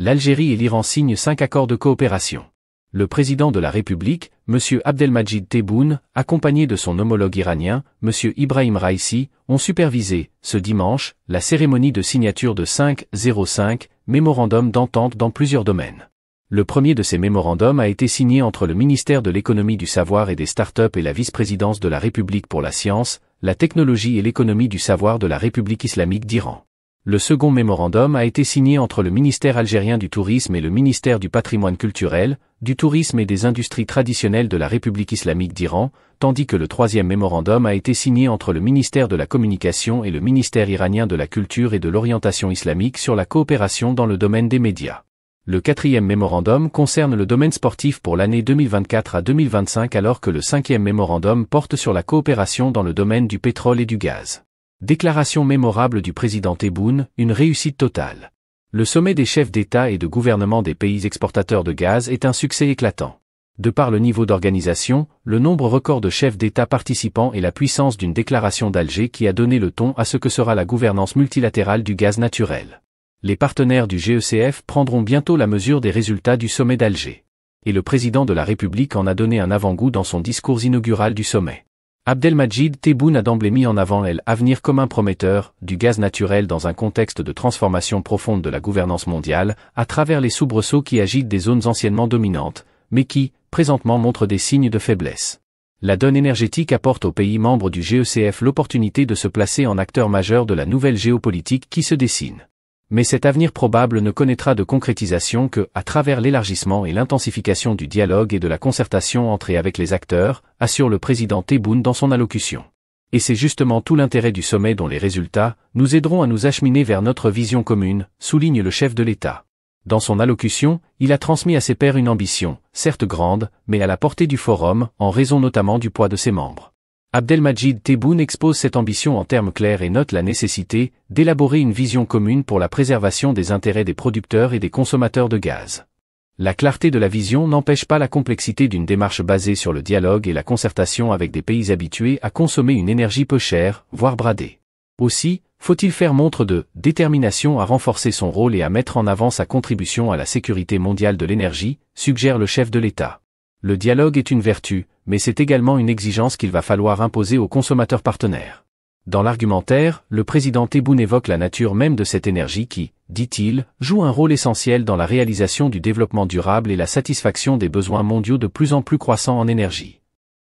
l'Algérie et l'Iran signent cinq accords de coopération. Le président de la République, M. Abdelmajid Tebboune, accompagné de son homologue iranien, M. Ibrahim Raisi, ont supervisé, ce dimanche, la cérémonie de signature de 5.05, mémorandum d'entente dans plusieurs domaines. Le premier de ces mémorandums a été signé entre le ministère de l'économie du savoir et des start-up et la vice-présidence de la République pour la science, la technologie et l'économie du savoir de la République islamique d'Iran le second mémorandum a été signé entre le ministère algérien du Tourisme et le ministère du Patrimoine culturel, du Tourisme et des Industries traditionnelles de la République islamique d'Iran, tandis que le troisième mémorandum a été signé entre le ministère de la Communication et le ministère iranien de la Culture et de l'Orientation islamique sur la coopération dans le domaine des médias. Le quatrième mémorandum concerne le domaine sportif pour l'année 2024 à 2025 alors que le cinquième mémorandum porte sur la coopération dans le domaine du pétrole et du gaz. Déclaration mémorable du président Tebboune, une réussite totale. Le sommet des chefs d'État et de gouvernement des pays exportateurs de gaz est un succès éclatant. De par le niveau d'organisation, le nombre record de chefs d'État participants et la puissance d'une déclaration d'Alger qui a donné le ton à ce que sera la gouvernance multilatérale du gaz naturel. Les partenaires du GECF prendront bientôt la mesure des résultats du sommet d'Alger. Et le président de la République en a donné un avant-goût dans son discours inaugural du sommet. Abdelmajid Tebboune a d'emblée mis en avant l'avenir commun prometteur du gaz naturel dans un contexte de transformation profonde de la gouvernance mondiale, à travers les soubresauts qui agitent des zones anciennement dominantes, mais qui, présentement, montrent des signes de faiblesse. La donne énergétique apporte aux pays membres du GECF l'opportunité de se placer en acteur majeur de la nouvelle géopolitique qui se dessine. Mais cet avenir probable ne connaîtra de concrétisation que à travers l'élargissement et l'intensification du dialogue et de la concertation entrée avec les acteurs, assure le président Tebboune dans son allocution. Et c'est justement tout l'intérêt du sommet dont les résultats nous aideront à nous acheminer vers notre vision commune, souligne le chef de l'État. Dans son allocution, il a transmis à ses pairs une ambition, certes grande, mais à la portée du forum, en raison notamment du poids de ses membres. Abdelmajid Tebboune expose cette ambition en termes clairs et note la nécessité d'élaborer une vision commune pour la préservation des intérêts des producteurs et des consommateurs de gaz. La clarté de la vision n'empêche pas la complexité d'une démarche basée sur le dialogue et la concertation avec des pays habitués à consommer une énergie peu chère, voire bradée. Aussi, faut-il faire montre de détermination à renforcer son rôle et à mettre en avant sa contribution à la sécurité mondiale de l'énergie, suggère le chef de l'État. Le dialogue est une vertu, mais c'est également une exigence qu'il va falloir imposer aux consommateurs partenaires. Dans l'argumentaire, le président Tebboune évoque la nature même de cette énergie qui, dit-il, joue un rôle essentiel dans la réalisation du développement durable et la satisfaction des besoins mondiaux de plus en plus croissants en énergie.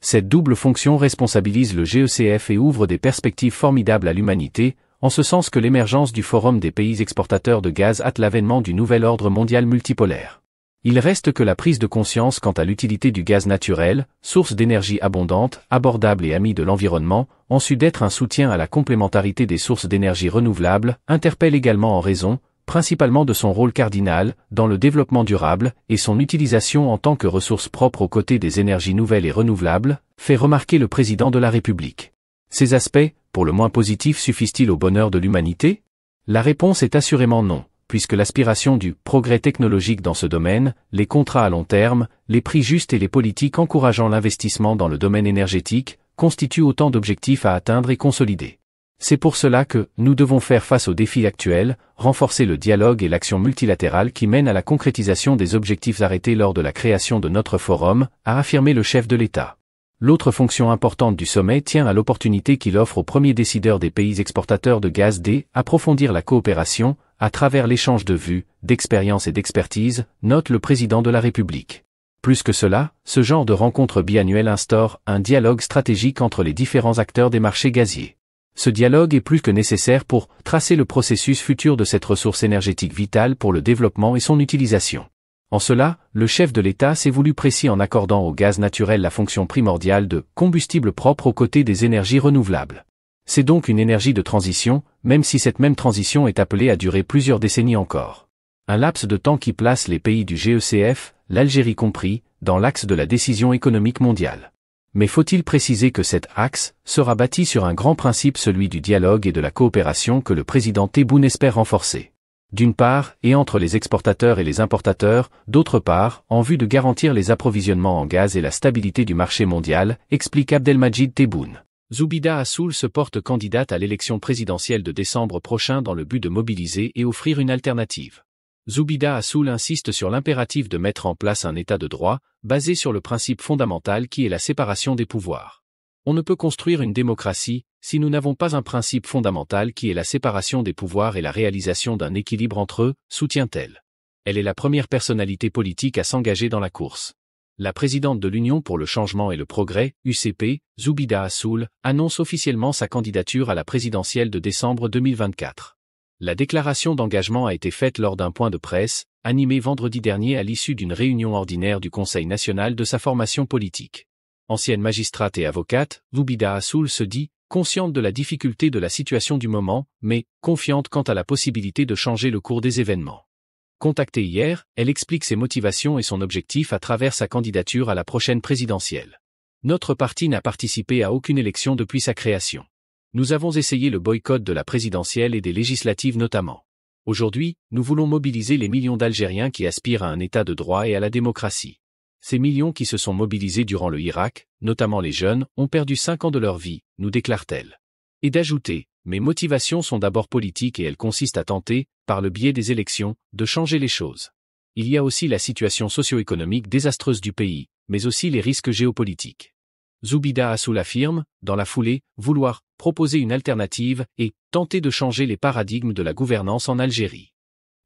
Cette double fonction responsabilise le GECF et ouvre des perspectives formidables à l'humanité, en ce sens que l'émergence du Forum des pays exportateurs de gaz hâte l'avènement du nouvel ordre mondial multipolaire. Il reste que la prise de conscience quant à l'utilité du gaz naturel, source d'énergie abondante, abordable et amie de l'environnement, en su d'être un soutien à la complémentarité des sources d'énergie renouvelables, interpelle également en raison, principalement de son rôle cardinal dans le développement durable et son utilisation en tant que ressource propre aux côtés des énergies nouvelles et renouvelables, fait remarquer le président de la République. Ces aspects, pour le moins positifs, suffisent-ils au bonheur de l'humanité La réponse est assurément non puisque l'aspiration du progrès technologique dans ce domaine, les contrats à long terme, les prix justes et les politiques encourageant l'investissement dans le domaine énergétique, constituent autant d'objectifs à atteindre et consolider. C'est pour cela que nous devons faire face aux défis actuels, renforcer le dialogue et l'action multilatérale qui mènent à la concrétisation des objectifs arrêtés lors de la création de notre forum, a affirmé le chef de l'État. L'autre fonction importante du sommet tient à l'opportunité qu'il offre aux premiers décideurs des pays exportateurs de gaz d'approfondir approfondir la coopération, à travers l'échange de vues, d'expériences et d'expertise, note le président de la République. Plus que cela, ce genre de rencontre biannuelle instaure un dialogue stratégique entre les différents acteurs des marchés gaziers. Ce dialogue est plus que nécessaire pour tracer le processus futur de cette ressource énergétique vitale pour le développement et son utilisation. En cela, le chef de l'État s'est voulu précis en accordant au gaz naturel la fonction primordiale de combustible propre aux côtés des énergies renouvelables. C'est donc une énergie de transition, même si cette même transition est appelée à durer plusieurs décennies encore. Un laps de temps qui place les pays du GECF, l'Algérie compris, dans l'axe de la décision économique mondiale. Mais faut-il préciser que cet axe sera bâti sur un grand principe celui du dialogue et de la coopération que le président Tebboune espère renforcer d'une part, et entre les exportateurs et les importateurs, d'autre part, en vue de garantir les approvisionnements en gaz et la stabilité du marché mondial, explique Abdelmajid Tebboune. Zubida Assoul se porte candidate à l'élection présidentielle de décembre prochain dans le but de mobiliser et offrir une alternative. Zoubida Assoul insiste sur l'impératif de mettre en place un état de droit, basé sur le principe fondamental qui est la séparation des pouvoirs. On ne peut construire une démocratie si nous n'avons pas un principe fondamental qui est la séparation des pouvoirs et la réalisation d'un équilibre entre eux, soutient-elle. Elle est la première personnalité politique à s'engager dans la course la présidente de l'Union pour le changement et le progrès, UCP, Zoubida Assoul, annonce officiellement sa candidature à la présidentielle de décembre 2024. La déclaration d'engagement a été faite lors d'un point de presse, animé vendredi dernier à l'issue d'une réunion ordinaire du Conseil national de sa formation politique. Ancienne magistrate et avocate, Zoubida Assoul se dit consciente de la difficulté de la situation du moment, mais confiante quant à la possibilité de changer le cours des événements. Contactée hier, elle explique ses motivations et son objectif à travers sa candidature à la prochaine présidentielle. Notre parti n'a participé à aucune élection depuis sa création. Nous avons essayé le boycott de la présidentielle et des législatives notamment. Aujourd'hui, nous voulons mobiliser les millions d'Algériens qui aspirent à un état de droit et à la démocratie. Ces millions qui se sont mobilisés durant le Irak, notamment les jeunes, ont perdu cinq ans de leur vie, nous déclare-t-elle et d'ajouter Mes motivations sont d'abord politiques et elles consistent à tenter, par le biais des élections, de changer les choses. Il y a aussi la situation socio-économique désastreuse du pays, mais aussi les risques géopolitiques. Zoubida Assoul affirme, dans la foulée, vouloir proposer une alternative et tenter de changer les paradigmes de la gouvernance en Algérie.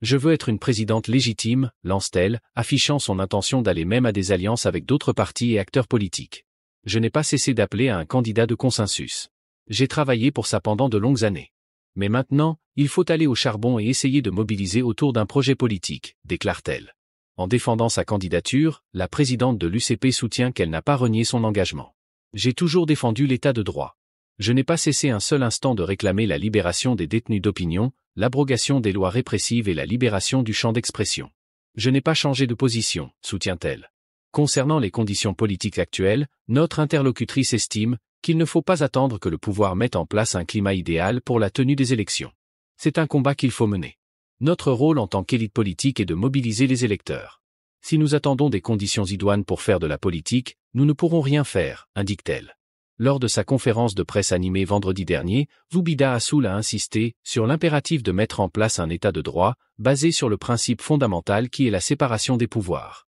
Je veux être une présidente légitime, lance-t-elle, affichant son intention d'aller même à des alliances avec d'autres partis et acteurs politiques. Je n'ai pas cessé d'appeler à un candidat de consensus. J'ai travaillé pour ça pendant de longues années. Mais maintenant, il faut aller au charbon et essayer de mobiliser autour d'un projet politique, déclare-t-elle. En défendant sa candidature, la présidente de l'UCP soutient qu'elle n'a pas renié son engagement. J'ai toujours défendu l'état de droit. Je n'ai pas cessé un seul instant de réclamer la libération des détenus d'opinion, l'abrogation des lois répressives et la libération du champ d'expression. Je n'ai pas changé de position, soutient-elle. Concernant les conditions politiques actuelles, notre interlocutrice estime qu'il ne faut pas attendre que le pouvoir mette en place un climat idéal pour la tenue des élections. C'est un combat qu'il faut mener. Notre rôle en tant qu'élite politique est de mobiliser les électeurs. Si nous attendons des conditions idoines pour faire de la politique, nous ne pourrons rien faire, indique-t-elle. Lors de sa conférence de presse animée vendredi dernier, Zubida Assoul a insisté sur l'impératif de mettre en place un état de droit, basé sur le principe fondamental qui est la séparation des pouvoirs.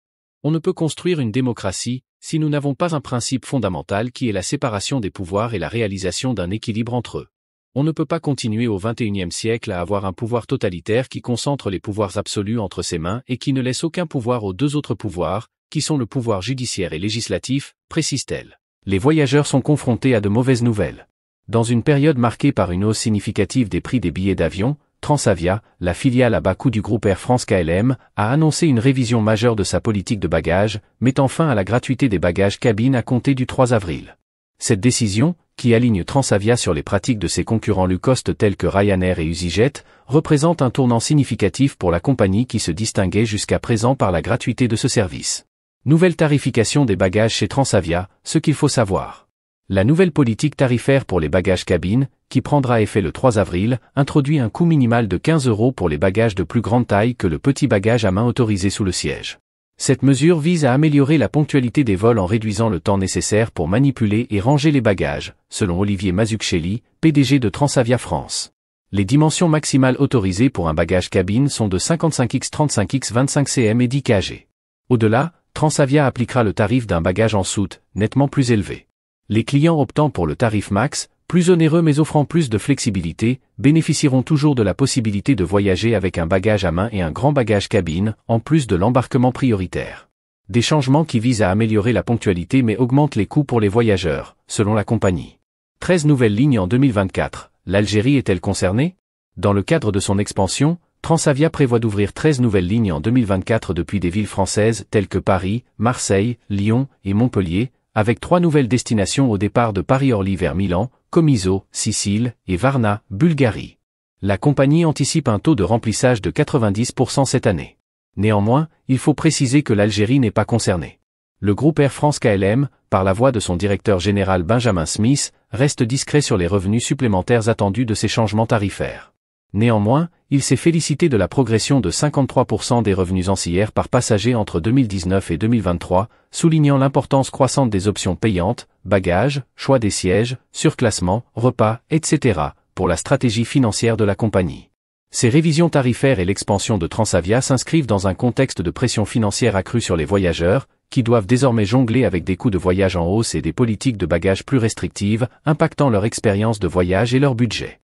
On ne peut construire une démocratie si nous n'avons pas un principe fondamental qui est la séparation des pouvoirs et la réalisation d'un équilibre entre eux. On ne peut pas continuer au XXIe siècle à avoir un pouvoir totalitaire qui concentre les pouvoirs absolus entre ses mains et qui ne laisse aucun pouvoir aux deux autres pouvoirs, qui sont le pouvoir judiciaire et législatif, précise-t-elle. Les voyageurs sont confrontés à de mauvaises nouvelles. Dans une période marquée par une hausse significative des prix des billets d'avion, Transavia, la filiale à bas coût du groupe Air France KLM, a annoncé une révision majeure de sa politique de bagages, mettant fin à la gratuité des bagages cabine à compter du 3 avril. Cette décision, qui aligne Transavia sur les pratiques de ses concurrents low tels que Ryanair et EasyJet, représente un tournant significatif pour la compagnie qui se distinguait jusqu'à présent par la gratuité de ce service. Nouvelle tarification des bagages chez Transavia, ce qu'il faut savoir. La nouvelle politique tarifaire pour les bagages cabines, qui prendra effet le 3 avril, introduit un coût minimal de 15 euros pour les bagages de plus grande taille que le petit bagage à main autorisé sous le siège. Cette mesure vise à améliorer la ponctualité des vols en réduisant le temps nécessaire pour manipuler et ranger les bagages, selon Olivier Mazuccheli, PDG de Transavia France. Les dimensions maximales autorisées pour un bagage cabine sont de 55x 35x 25 cm et 10 kg. Au-delà, Transavia appliquera le tarif d'un bagage en soute, nettement plus élevé. Les clients optant pour le tarif max, plus onéreux mais offrant plus de flexibilité, bénéficieront toujours de la possibilité de voyager avec un bagage à main et un grand bagage cabine, en plus de l'embarquement prioritaire. Des changements qui visent à améliorer la ponctualité mais augmentent les coûts pour les voyageurs, selon la compagnie. 13 nouvelles lignes en 2024. L'Algérie est-elle concernée Dans le cadre de son expansion, Transavia prévoit d'ouvrir 13 nouvelles lignes en 2024 depuis des villes françaises telles que Paris, Marseille, Lyon et Montpellier, avec trois nouvelles destinations au départ de Paris-Orly vers Milan, Comiso, Sicile, et Varna, Bulgarie. La compagnie anticipe un taux de remplissage de 90% cette année. Néanmoins, il faut préciser que l'Algérie n'est pas concernée. Le groupe Air France KLM, par la voix de son directeur général Benjamin Smith, reste discret sur les revenus supplémentaires attendus de ces changements tarifaires. Néanmoins, il s'est félicité de la progression de 53% des revenus ancillaires par passager entre 2019 et 2023, soulignant l'importance croissante des options payantes, bagages, choix des sièges, surclassement, repas, etc., pour la stratégie financière de la compagnie. Ces révisions tarifaires et l'expansion de Transavia s'inscrivent dans un contexte de pression financière accrue sur les voyageurs, qui doivent désormais jongler avec des coûts de voyage en hausse et des politiques de bagages plus restrictives, impactant leur expérience de voyage et leur budget.